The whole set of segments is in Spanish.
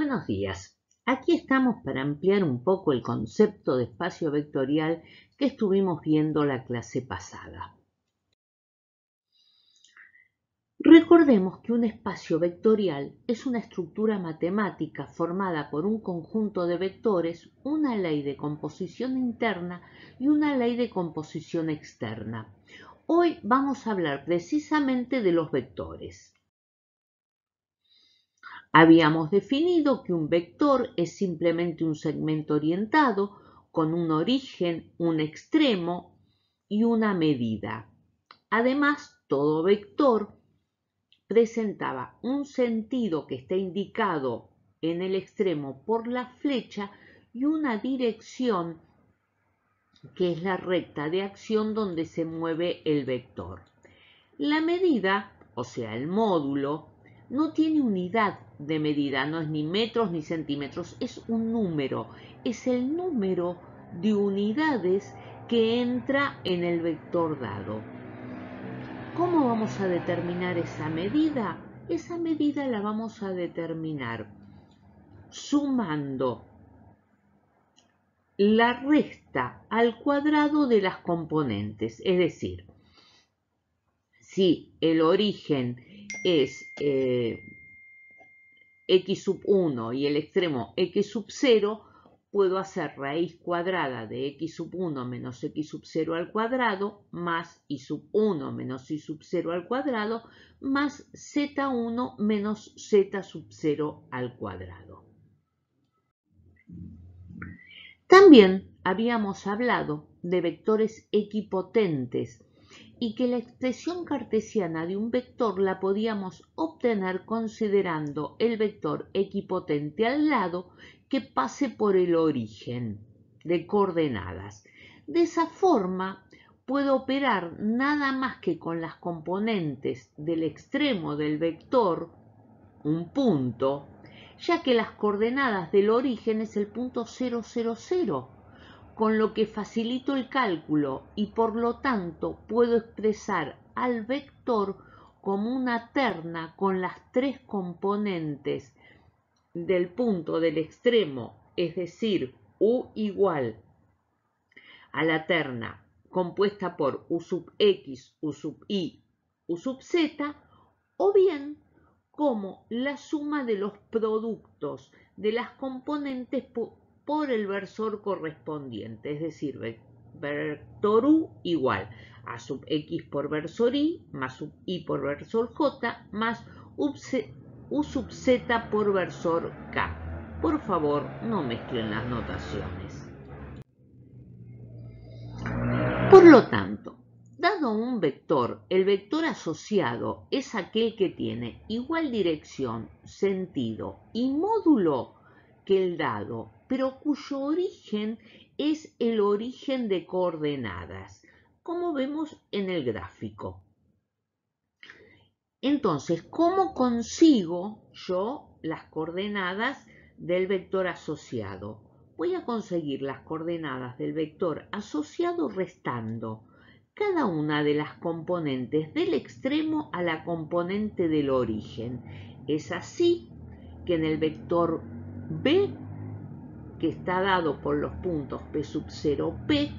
Buenos días. Aquí estamos para ampliar un poco el concepto de espacio vectorial que estuvimos viendo la clase pasada. Recordemos que un espacio vectorial es una estructura matemática formada por un conjunto de vectores, una ley de composición interna y una ley de composición externa. Hoy vamos a hablar precisamente de los vectores. Habíamos definido que un vector es simplemente un segmento orientado con un origen, un extremo y una medida. Además, todo vector presentaba un sentido que está indicado en el extremo por la flecha y una dirección que es la recta de acción donde se mueve el vector. La medida, o sea, el módulo, no tiene unidad de medida, no es ni metros ni centímetros, es un número, es el número de unidades que entra en el vector dado. ¿Cómo vamos a determinar esa medida? Esa medida la vamos a determinar sumando la resta al cuadrado de las componentes, es decir, si el origen es eh, x sub 1 y el extremo x sub 0, puedo hacer raíz cuadrada de x sub 1 menos x sub 0 al cuadrado más y sub 1 menos y sub 0 al cuadrado más z1 menos z sub 0 al cuadrado. También habíamos hablado de vectores equipotentes y que la expresión cartesiana de un vector la podíamos obtener considerando el vector equipotente al lado que pase por el origen de coordenadas. De esa forma puedo operar nada más que con las componentes del extremo del vector, un punto, ya que las coordenadas del origen es el punto 000 con lo que facilito el cálculo y por lo tanto puedo expresar al vector como una terna con las tres componentes del punto del extremo, es decir, u igual a la terna compuesta por u sub x, u sub y, u sub z, o bien como la suma de los productos de las componentes por el versor correspondiente, es decir, vector u igual a sub x por versor y más sub y por versor j más u sub z por versor k. Por favor, no mezclen las notaciones. Por lo tanto, dado un vector, el vector asociado es aquel que tiene igual dirección, sentido y módulo que el dado pero cuyo origen es el origen de coordenadas, como vemos en el gráfico. Entonces, ¿cómo consigo yo las coordenadas del vector asociado? Voy a conseguir las coordenadas del vector asociado restando cada una de las componentes del extremo a la componente del origen. Es así que en el vector B que está dado por los puntos P sub 0, P,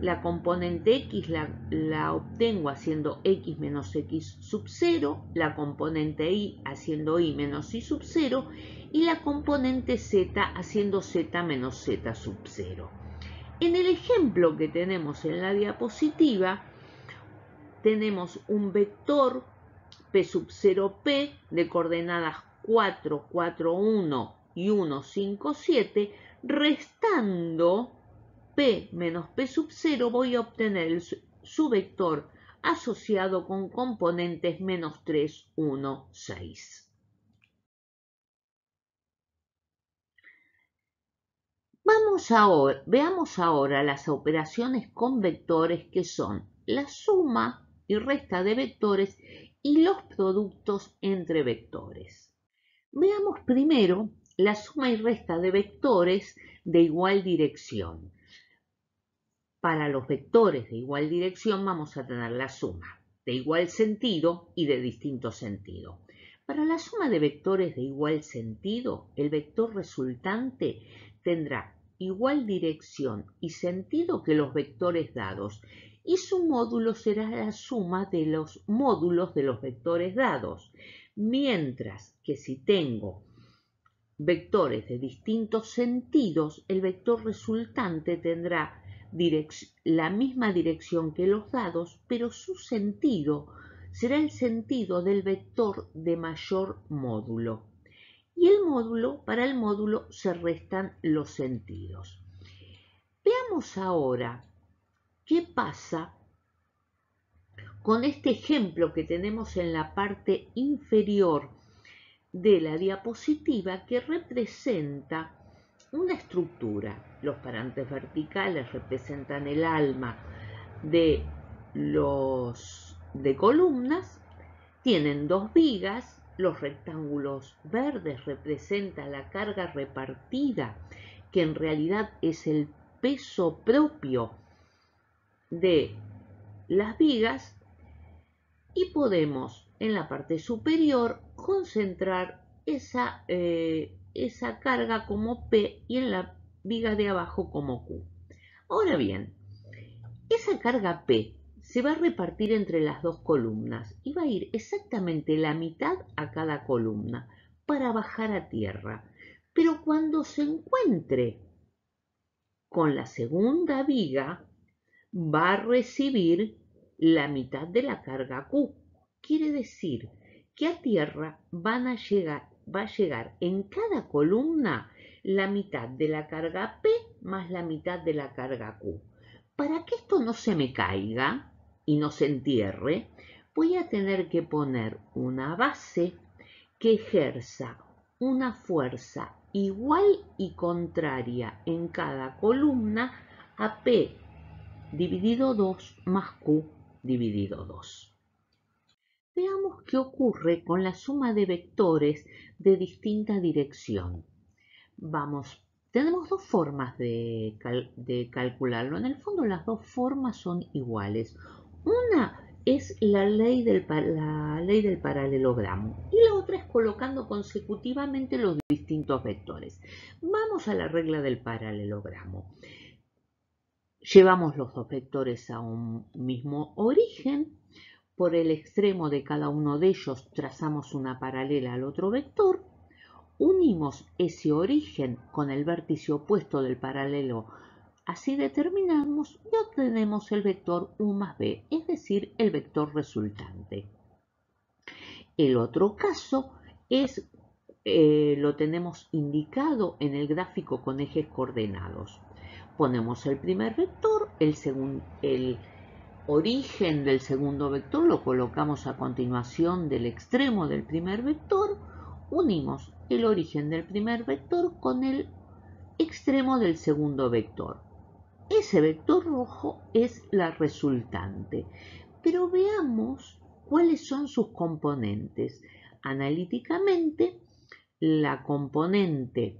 la componente X la, obtengo haciendo X menos X sub 0, la componente Y haciendo Y menos Y sub 0 y la componente Z haciendo Z menos Z sub 0. En el ejemplo que tenemos en la diapositiva, tenemos un vector P sub 0P de coordenadas 4, 4, 1, y 1, 5, 7, restando P menos P sub 0 voy a obtener el, su vector asociado con componentes menos 3, 1, 6. Vamos ahora, veamos ahora las operaciones con vectores que son la suma y resta de vectores y los productos entre vectores. Veamos primero la suma y resta de vectores de igual dirección. Para los vectores de igual dirección vamos a tener la suma de igual sentido y de distinto sentido. Para la suma de vectores de igual sentido, el vector resultante tendrá igual dirección y sentido que los vectores dados y su módulo será la suma de los módulos de los vectores dados. Mientras que si tengo vectores de distintos sentidos, el vector resultante tendrá la misma dirección que los dados, pero su sentido será el sentido del vector de mayor módulo. Y el módulo, para el módulo se restan los sentidos. Veamos ahora qué pasa con este ejemplo que tenemos en la parte inferior de la diapositiva que representa una estructura. Los parantes verticales representan el alma de los de columnas, tienen dos vigas, los rectángulos verdes representan la carga repartida, que en realidad es el peso propio de las vigas, y podemos en la parte superior, concentrar esa, eh, esa carga como P y en la viga de abajo como Q. Ahora bien, esa carga P se va a repartir entre las dos columnas y va a ir exactamente la mitad a cada columna para bajar a tierra. Pero cuando se encuentre con la segunda viga, va a recibir la mitad de la carga Q. Quiere decir que a Tierra van a llegar, va a llegar en cada columna la mitad de la carga P más la mitad de la carga Q. Para que esto no se me caiga y no se entierre, voy a tener que poner una base que ejerza una fuerza igual y contraria en cada columna a P dividido 2 más Q dividido 2. Veamos qué ocurre con la suma de vectores de distinta dirección. Vamos, tenemos dos formas de, calcularlo. En el fondo las dos formas son iguales. Una es la ley, la ley del paralelogramo y la otra es colocando consecutivamente los distintos vectores. Vamos a la regla del paralelogramo. Llevamos los dos vectores a un mismo origen, por el extremo de cada uno de ellos trazamos una paralela al otro vector, unimos ese origen con el vértice opuesto del paralelo, así determinamos y obtenemos el vector U más B, es decir, el vector resultante. El otro caso es, eh, lo tenemos indicado en el gráfico con ejes coordenados. Ponemos el primer vector, el, segundo, el origen del segundo vector lo colocamos a continuación del extremo del primer vector, unimos el origen del primer vector con el extremo del segundo vector. Ese vector rojo es la resultante. Pero veamos cuáles son sus componentes. Analíticamente, la componente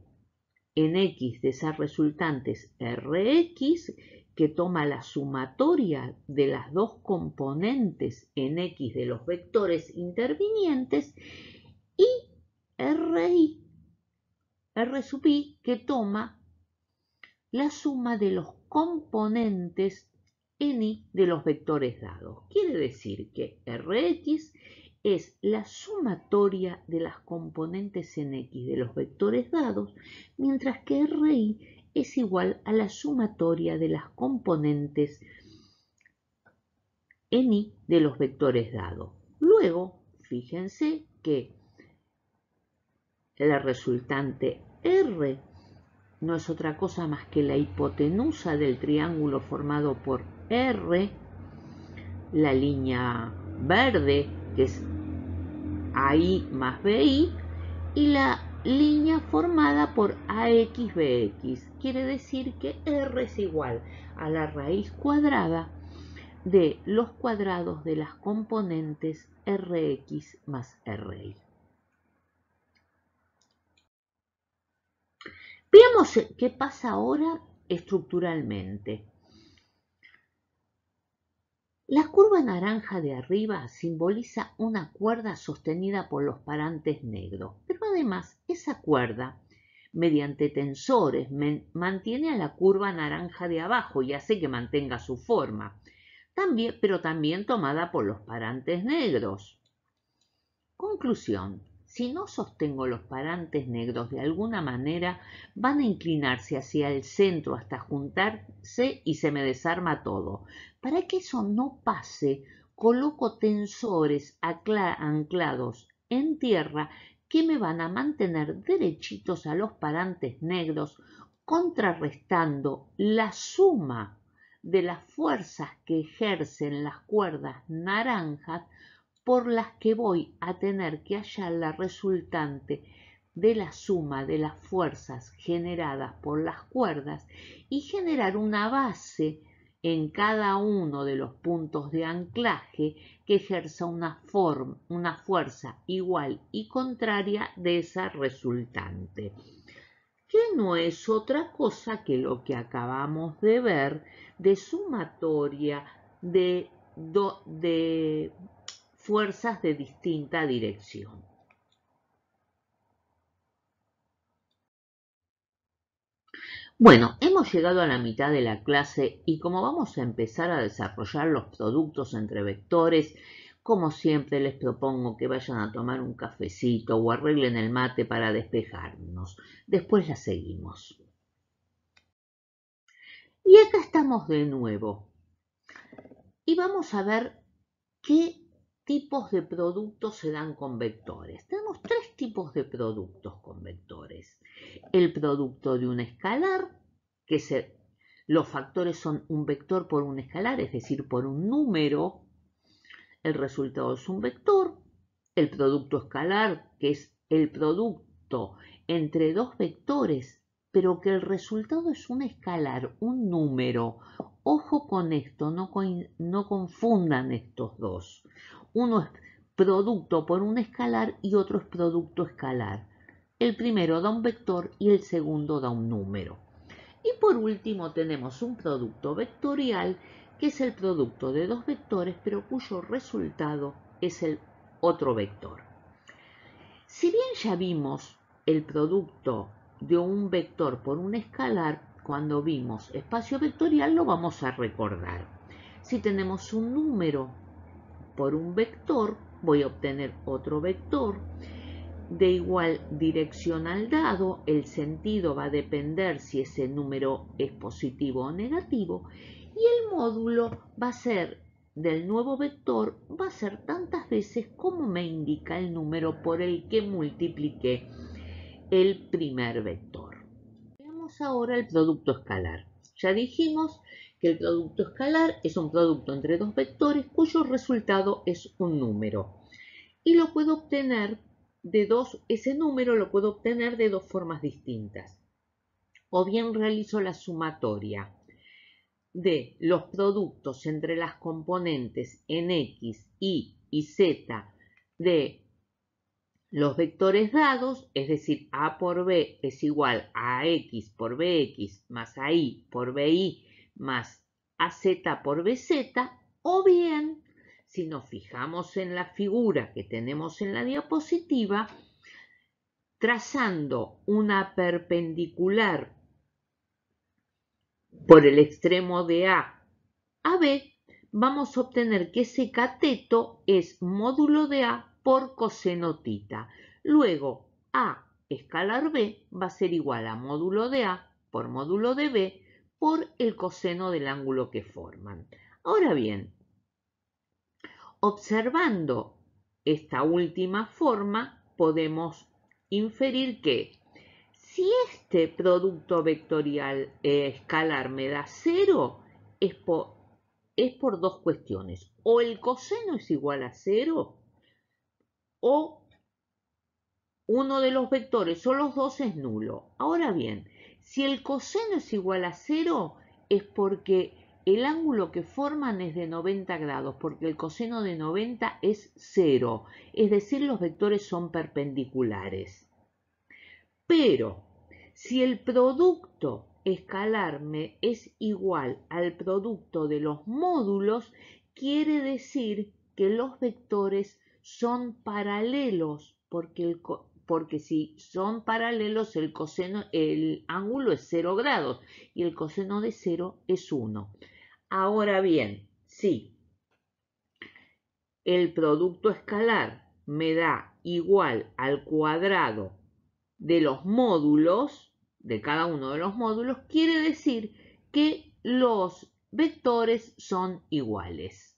en X de esas resultantes RX que toma la sumatoria de las dos componentes en X de los vectores intervinientes y RI, R sub I, que toma la suma de los componentes en Y de los vectores dados. Quiere decir que Rx es la sumatoria de las componentes en X de los vectores dados, mientras que RI es igual a la sumatoria de las componentes en de los vectores dados. Luego, fíjense que la resultante R no es otra cosa más que la hipotenusa del triángulo formado por R, la línea verde, que es AI más BI, y la línea formada por AXBX. Quiere decir que R es igual a la raíz cuadrada de los cuadrados de las componentes Rx más Ri. Veamos qué pasa ahora estructuralmente. La curva naranja de arriba simboliza una cuerda sostenida por los parantes negros, pero además esa cuerda, mediante tensores, mantiene a la curva naranja de abajo y hace que mantenga su forma, también, pero también tomada por los parantes negros. Conclusión. Si no sostengo los parantes negros de alguna manera, van a inclinarse hacia el centro hasta juntarse y se me desarma todo. Para que eso no pase, coloco tensores anclados en tierra que me van a mantener derechitos a los parantes negros, contrarrestando la suma de las fuerzas que ejercen las cuerdas naranjas por las que voy a tener que hallar la resultante de la suma de las fuerzas generadas por las cuerdas y generar una base en cada uno de los puntos de anclaje que ejerza una, forma, una fuerza igual y contraria de esa resultante, que no es otra cosa que lo que acabamos de ver de sumatoria de, de fuerzas de distinta dirección. Bueno, hemos llegado a la mitad de la clase y como vamos a empezar a desarrollar los productos entre vectores, como siempre les propongo que vayan a tomar un cafecito o arreglen el mate para despejarnos. Después la seguimos. Y acá estamos de nuevo. Y vamos a ver qué tipos de productos se dan con vectores? Tenemos tres tipos de productos con vectores. El producto de un escalar, que se, los factores son un vector por un escalar, es decir, por un número. El resultado es un vector. El producto escalar, que es el producto entre dos vectores, pero que el resultado es un escalar, un número. Ojo con esto, no, no confundan estos dos. Uno es producto por un escalar y otro es producto escalar. El primero da un vector y el segundo da un número. Y por último tenemos un producto vectorial que es el producto de dos vectores pero cuyo resultado es el otro vector. Si bien ya vimos el producto de un vector por un escalar, cuando vimos espacio vectorial lo vamos a recordar. Si tenemos un número por un vector, voy a obtener otro vector de igual dirección al dado, el sentido va a depender si ese número es positivo o negativo, y el módulo va a ser del nuevo vector, va a ser tantas veces como me indica el número por el que multipliqué el primer vector. Veamos ahora el producto escalar. Ya dijimos que el producto escalar es un producto entre dos vectores cuyo resultado es un número. Y lo puedo obtener de dos, ese número lo puedo obtener de dos formas distintas. O bien realizo la sumatoria de los productos entre las componentes en X, Y y Z de los vectores dados, es decir, A por B es igual a X por BX más a y por BI más a z por BZ, o bien, si nos fijamos en la figura que tenemos en la diapositiva, trazando una perpendicular por el extremo de A a B, vamos a obtener que ese cateto es módulo de A por coseno tita. Luego, A escalar B va a ser igual a módulo de A por módulo de B por el coseno del ángulo que forman. Ahora bien, observando esta última forma, podemos inferir que si este producto vectorial eh, escalar me da cero, es por, es por dos cuestiones. O el coseno es igual a cero? o uno de los vectores o los dos es nulo. Ahora bien, si el coseno es igual a cero, es porque el ángulo que forman es de 90 grados, porque el coseno de 90 es cero, es decir, los vectores son perpendiculares. Pero, si el producto escalarme es igual al producto de los módulos, quiere decir que los vectores son paralelos, porque, si son paralelos, el, coseno, el ángulo es 0 grados y el coseno de 0 es 1. Ahora bien, si el producto escalar me da igual al cuadrado de los módulos, de cada uno de los módulos, quiere decir que los vectores son iguales.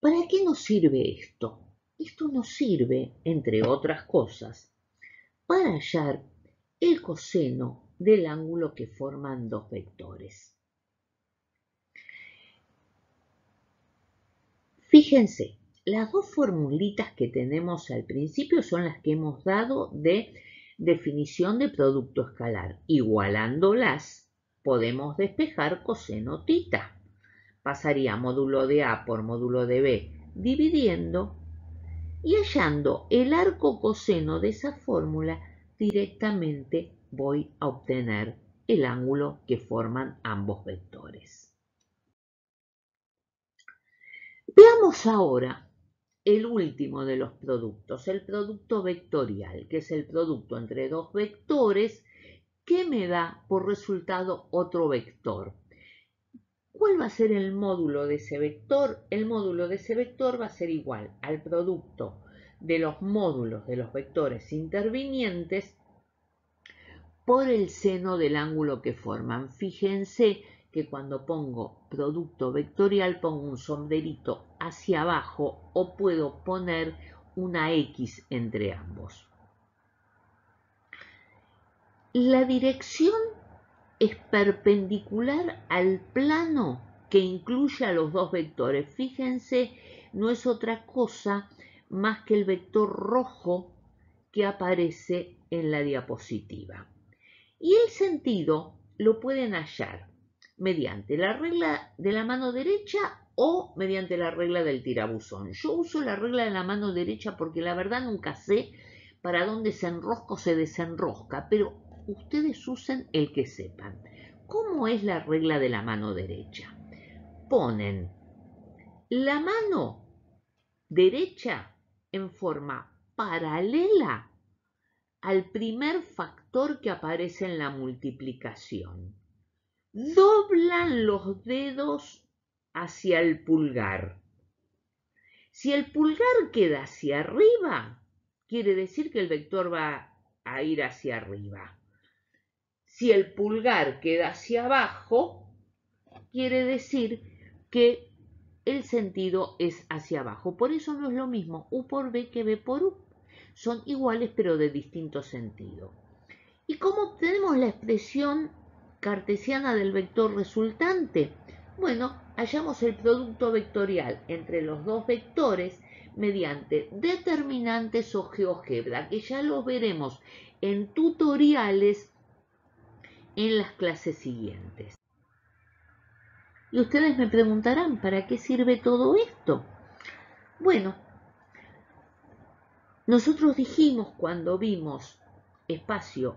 ¿Para qué nos sirve esto? Esto nos sirve, entre otras cosas, para hallar el coseno del ángulo que forman dos vectores. Fíjense, las dos formulitas que tenemos al principio son las que hemos dado de definición de producto escalar. Igualándolas, podemos despejar coseno tita pasaría módulo de A por módulo de B dividiendo y hallando el arco coseno de esa fórmula directamente voy a obtener el ángulo que forman ambos vectores. Veamos ahora el último de los productos, el producto vectorial, que es el producto entre dos vectores que me da por resultado otro vector, ¿Cuál va a ser el módulo de ese vector? El módulo de ese vector va a ser igual al producto de los módulos de los vectores intervinientes por el seno del ángulo que forman. Fíjense que cuando pongo producto vectorial pongo un sombrerito hacia abajo o puedo poner una X entre ambos. La dirección es perpendicular al plano que incluye a los dos vectores. Fíjense, no es otra cosa más que el vector rojo que aparece en la diapositiva. Y el sentido lo pueden hallar mediante la regla de la mano derecha o mediante la regla del tirabuzón. Yo uso la regla de la mano derecha porque la verdad nunca sé para dónde se enrosca o se desenrosca, pero ustedes usen el que sepan. ¿Cómo es la regla de la mano derecha? Ponen la mano derecha en forma paralela al primer factor que aparece en la multiplicación. Doblan los dedos hacia el pulgar. Si el pulgar queda hacia arriba, quiere decir que el vector va a ir hacia arriba. Si el pulgar queda hacia abajo, quiere decir que el sentido es hacia abajo. Por eso no es lo mismo U por B que B por U. Son iguales pero de distinto sentido. ¿Y cómo obtenemos la expresión cartesiana del vector resultante? Bueno, hallamos el producto vectorial entre los dos vectores mediante determinantes o geogebra, que ya los veremos en tutoriales en las clases siguientes. Y ustedes me preguntarán, ¿para qué sirve todo esto? Bueno, nosotros dijimos cuando vimos espacio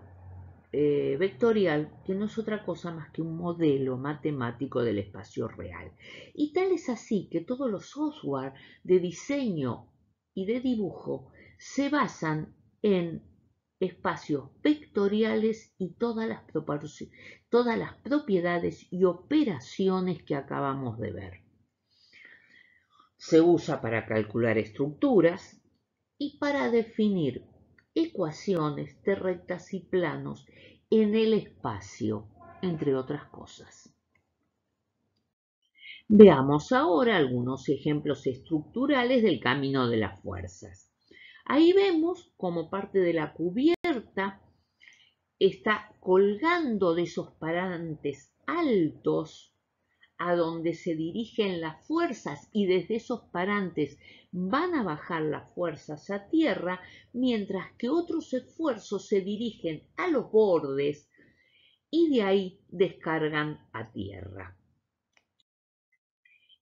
eh, vectorial que no es otra cosa más que un modelo matemático del espacio real. Y tal es así que todos los software de diseño y de dibujo se basan en espacios vectoriales y todas las, propiedades y operaciones que acabamos de ver. Se usa para calcular estructuras y para definir ecuaciones de rectas y planos en el espacio, entre otras cosas. Veamos ahora algunos ejemplos estructurales del camino de las fuerzas. Ahí vemos como parte de la cubierta está colgando de esos parantes altos a donde se dirigen las fuerzas y desde esos parantes van a bajar las fuerzas a tierra, mientras que otros esfuerzos se dirigen a los bordes y de ahí descargan a tierra.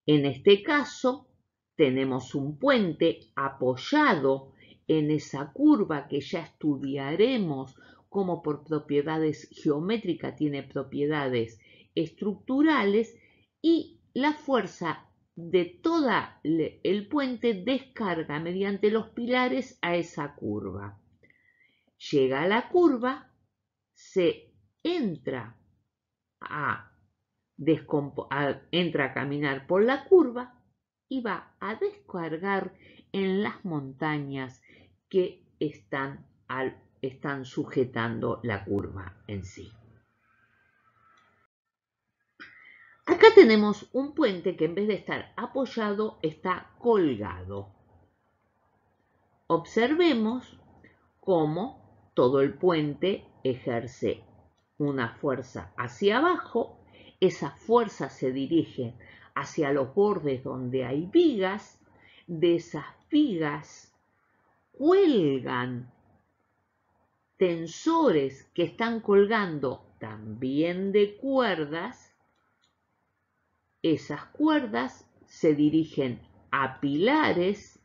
En este caso, tenemos un puente apoyado en esa curva que ya estudiaremos como por propiedades geométricas tiene propiedades estructurales y la fuerza de todo el puente descarga mediante los pilares a esa curva. Llega a la curva, se entra a, entra a caminar por la curva y va a descargar en las montañas que están, sujetando la curva en sí. Acá tenemos un puente que en vez de estar apoyado está colgado. Observemos cómo todo el puente ejerce una fuerza hacia abajo, esa fuerza se dirige hacia los bordes donde hay vigas, de esas vigas cuelgan tensores que están colgando también de cuerdas, esas cuerdas se dirigen a pilares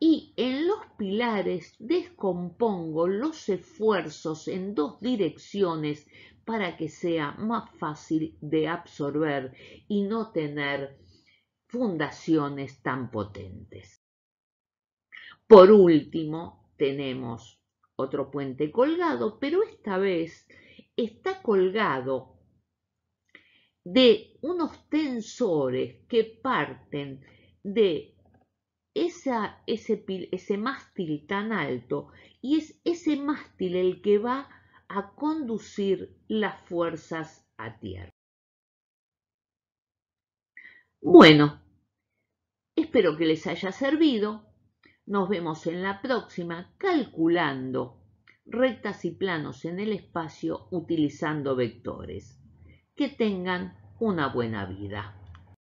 y en los pilares descompongo los esfuerzos en dos direcciones para que sea más fácil de absorber y no tener fundaciones tan potentes. Por último, tenemos otro puente colgado, pero esta vez está colgado de unos tensores que parten de ese mástil tan alto y es ese mástil el que va a conducir las fuerzas a tierra. Bueno, espero que les haya servido. Nos vemos en la próxima calculando rectas y planos en el espacio utilizando vectores. Que tengan una buena vida.